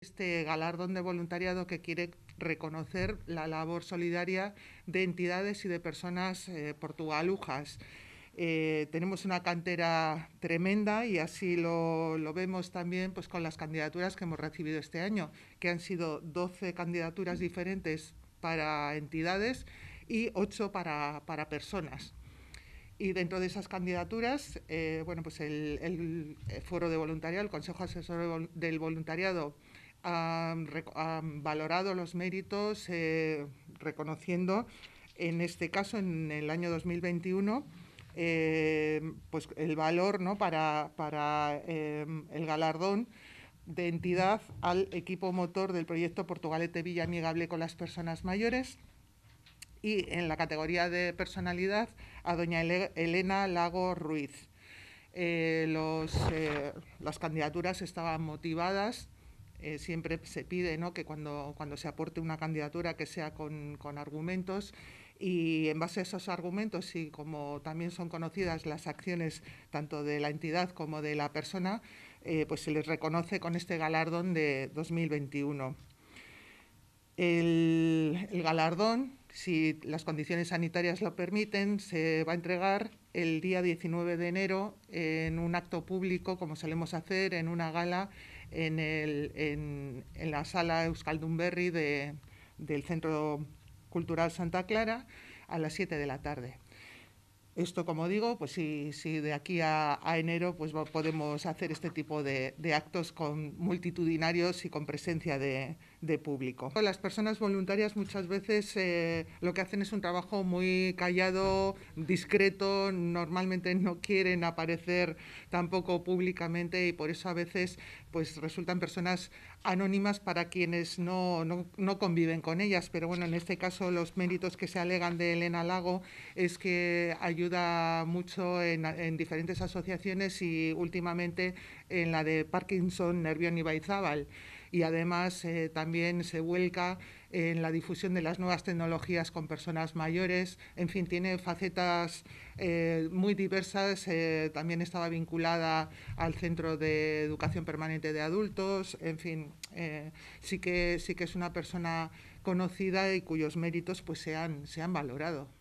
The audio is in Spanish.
este galardón de voluntariado que quiere reconocer la labor solidaria de entidades y de personas eh, portugalujas. Eh, tenemos una cantera tremenda y así lo, lo, vemos también pues, con las candidaturas que hemos recibido este año, que han sido 12 candidaturas diferentes para entidades y 8 para, para personas. Y dentro de esas candidaturas, eh, bueno, pues el, el, Foro de Voluntariado, el Consejo Asesor del Voluntariado, han valorado los méritos eh, reconociendo, en este caso, en el año 2021, eh, pues el valor ¿no? para, para em, el galardón de entidad al equipo motor del proyecto Portugalete Villa Amigable con las Personas Mayores y en la categoría de personalidad a doña Elena Lago Ruiz. Eh, los, las candidaturas estaban motivadas eh, siempre se pide ¿no? que cuando, cuando se aporte una candidatura que sea con, con argumentos y en base a esos argumentos y como también son conocidas las acciones tanto de la entidad como de la persona, eh, pues se les reconoce con este galardón de 2021. El, el, galardón, si las condiciones sanitarias lo permiten, se va a entregar el día 19 de enero en un acto público, como solemos hacer, en una gala en, el, en, en la sala Euskaldumberri de, del Centro Cultural Santa Clara a las 7 de la tarde. Esto, como digo, pues si, si de aquí a, enero pues podemos hacer este tipo de, actos con multitudinarios y con presencia de, público. Las personas voluntarias muchas veces eh, lo que hacen es un trabajo muy callado, discreto, normalmente no quieren aparecer tampoco públicamente y por eso a veces pues resultan personas anónimas para quienes no, no conviven con ellas. Pero bueno, en este caso los méritos que se alegan de Elena Lago es que ayuda ayuda mucho en, diferentes asociaciones y últimamente en la de Parkinson, Nervión y Baizábal. Y además eh, también se vuelca en la difusión de las nuevas tecnologías con personas mayores. En fin, tiene facetas eh, muy diversas. Eh, también estaba vinculada al Centro de Educación Permanente de Adultos. En fin, sí, que, sí que es una persona conocida y cuyos méritos pues, se han valorado.